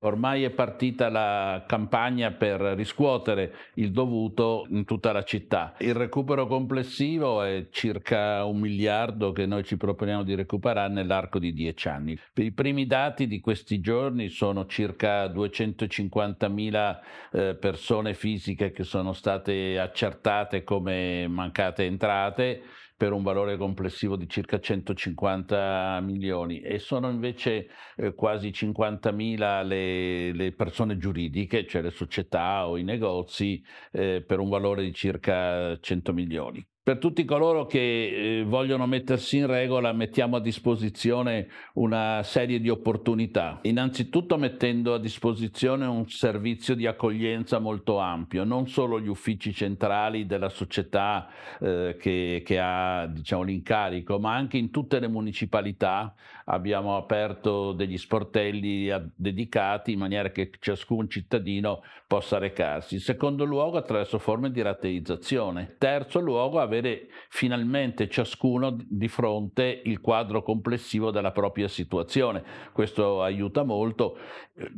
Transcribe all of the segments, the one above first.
Ormai è partita la campagna per riscuotere il dovuto in tutta la città. Il recupero complessivo è circa un miliardo che noi ci proponiamo di recuperare nell'arco di dieci anni. I primi dati di questi giorni sono circa 250.000 eh, persone fisiche che sono state accertate come mancate entrate per un valore complessivo di circa 150 milioni e sono invece eh, quasi 50 mila le, le, persone giuridiche, cioè le società o i negozi, eh, per un valore di circa 100 milioni per tutti coloro che eh, vogliono mettersi in regola mettiamo a disposizione una serie di opportunità. Innanzitutto mettendo a disposizione un servizio di accoglienza molto ampio, non solo gli uffici centrali della società eh, che, che, ha diciamo, l'incarico, ma anche in tutte le municipalità abbiamo aperto degli sportelli a, dedicati in maniera che ciascun cittadino possa recarsi. In secondo luogo attraverso forme di rateizzazione. In terzo luogo avere avere finalmente ciascuno di fronte il quadro complessivo della propria situazione. Questo aiuta molto.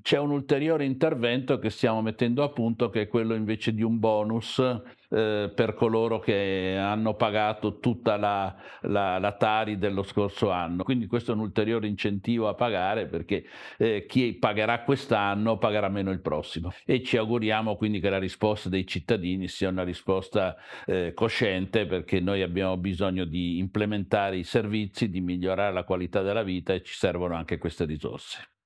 C'è un ulteriore intervento che stiamo mettendo a punto che è quello invece di un bonus eh, per coloro che hanno pagato tutta la, la, la, Tari dello scorso anno. Quindi questo è un ulteriore incentivo a pagare perché eh, chi pagherà quest'anno pagherà meno il prossimo. E ci auguriamo quindi che la risposta dei cittadini sia una risposta eh, cosciente perché noi abbiamo bisogno di implementare i servizi, di migliorare la qualità della vita e ci servono anche queste risorse.